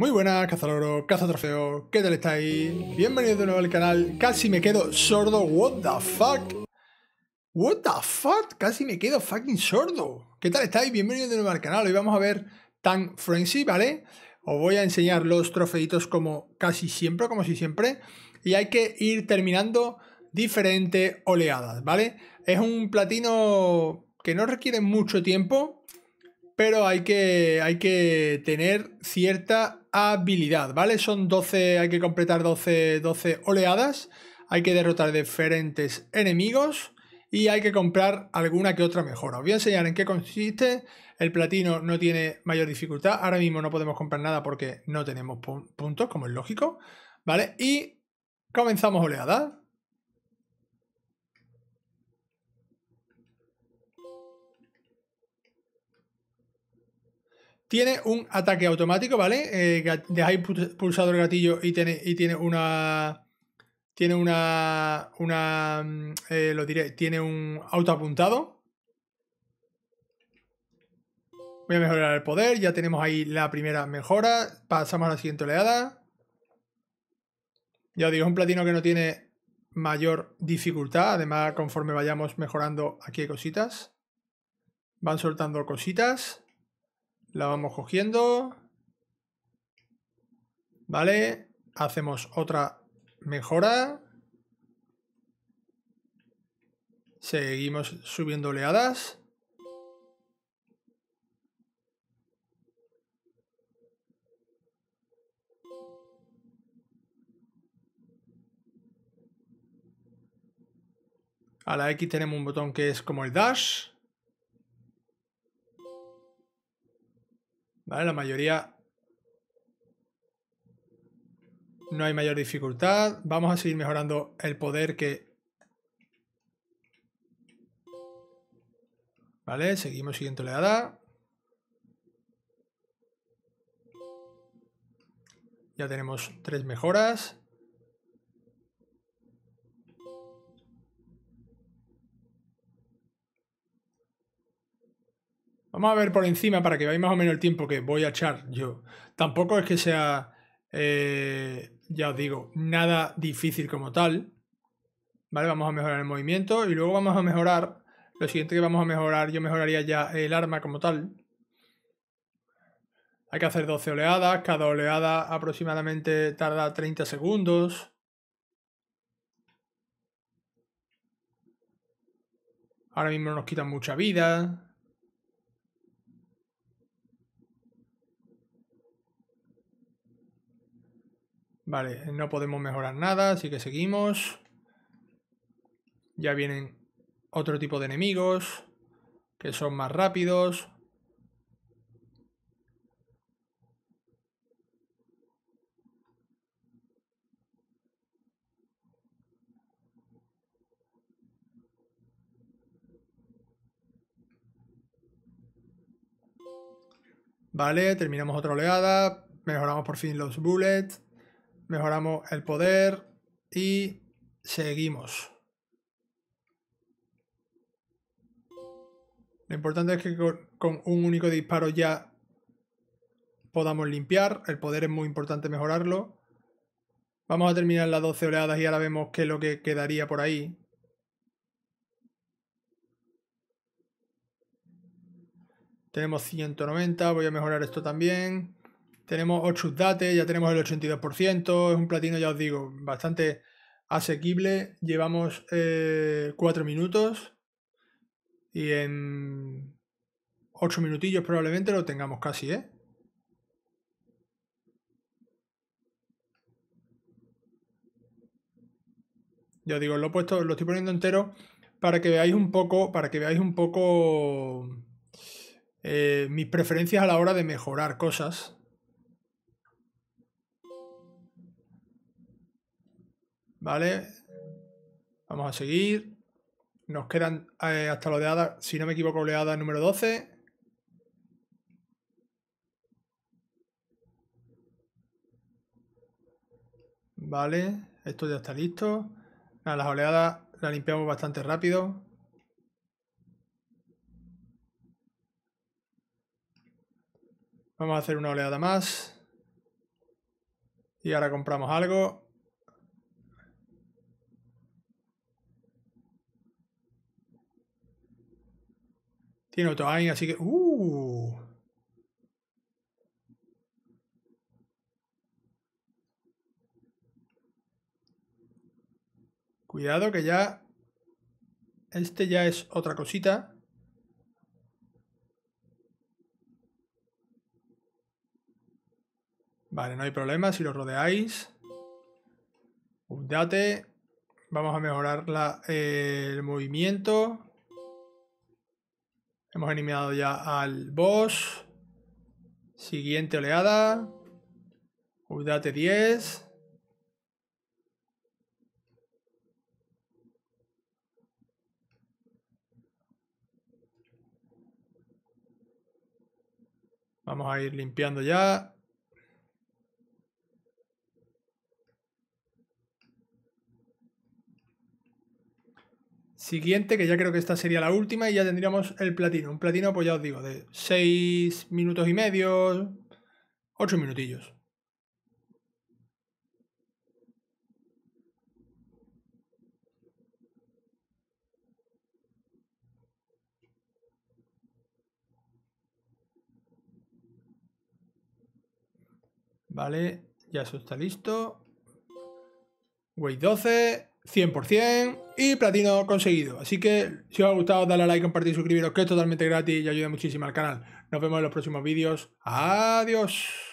Muy buenas, cazaloro, caza trofeo, ¿qué tal estáis? Bienvenidos de nuevo al canal, casi me quedo sordo, what the fuck? What the fuck, casi me quedo fucking sordo. ¿Qué tal estáis? Bienvenidos de nuevo al canal, hoy vamos a ver Tank Frenzy, ¿vale? Os voy a enseñar los trofeitos como casi siempre, como si siempre, y hay que ir terminando diferentes oleadas, ¿vale? Es un platino que no requiere mucho tiempo, pero hay que, hay que tener cierta habilidad, ¿vale? Son 12, hay que completar 12, 12 oleadas, hay que derrotar diferentes enemigos y hay que comprar alguna que otra mejora. Os voy a enseñar en qué consiste. El platino no tiene mayor dificultad. Ahora mismo no podemos comprar nada porque no tenemos puntos, como es lógico. ¿Vale? Y comenzamos oleadas. Tiene un ataque automático, ¿vale? Eh, dejáis pulsado el gatillo y tiene, una. Tiene una. Una. Mm, eh, lo diré. Tiene un auto apuntado. Voy a mejorar el poder. Ya tenemos ahí la primera mejora. Pasamos a la siguiente oleada. Ya os digo, es un platino que no tiene mayor dificultad. Además, conforme vayamos mejorando, aquí hay cositas. Van soltando cositas. La vamos cogiendo. Vale. Hacemos otra mejora. Seguimos subiendo oleadas. A la X tenemos un botón que es como el dash. La mayoría... No hay mayor dificultad. Vamos a seguir mejorando el poder que... ¿Vale? Seguimos siguiente leada. Ya tenemos tres mejoras. Vamos a ver por encima para que veáis más o menos el tiempo que voy a echar yo. Tampoco es que sea, eh, ya os digo, nada difícil como tal. ¿Vale? Vamos a mejorar el movimiento y luego vamos a mejorar... Lo siguiente que vamos a mejorar, yo mejoraría ya el arma como tal. Hay que hacer 12 oleadas. Cada oleada aproximadamente tarda 30 segundos. Ahora mismo nos quitan mucha vida. Vale, no podemos mejorar nada, así que seguimos. Ya vienen otro tipo de enemigos que son más rápidos. Vale, terminamos otra oleada, mejoramos por fin los bullets. Mejoramos el poder y seguimos. Lo importante es que con un único disparo ya podamos limpiar. El poder es muy importante mejorarlo. Vamos a terminar las 12 oleadas y ahora vemos qué es lo que quedaría por ahí. Tenemos 190, voy a mejorar esto también. Tenemos 8 Date, ya tenemos el 82%, es un platino, ya os digo, bastante asequible. Llevamos eh, 4 minutos y en 8 minutillos probablemente lo tengamos casi, ¿eh? Ya os digo, lo he puesto, lo estoy poniendo entero para que veáis un poco, para que veáis un poco eh, mis preferencias a la hora de mejorar cosas. Vale. Vamos a seguir. Nos quedan eh, hasta la oleada, si no me equivoco, oleada número 12. Vale, esto ya está listo. las oleadas las limpiamos bastante rápido. Vamos a hacer una oleada más. Y ahora compramos algo. no así que... ¡uh! Cuidado que ya... Este ya es otra cosita. Vale, no hay problema si lo rodeáis. date Vamos a mejorar la, eh, el movimiento. Hemos eliminado ya al boss. Siguiente oleada. Udate 10. Vamos a ir limpiando ya. siguiente, que ya creo que esta sería la última, y ya tendríamos el platino. Un platino, pues ya os digo, de 6 minutos y medio, 8 minutillos. Vale, ya eso está listo. way 12. 100% y platino conseguido. Así que si os ha gustado, dale a like, compartir, suscribiros, que es totalmente gratis y ayuda muchísimo al canal. Nos vemos en los próximos vídeos. Adiós.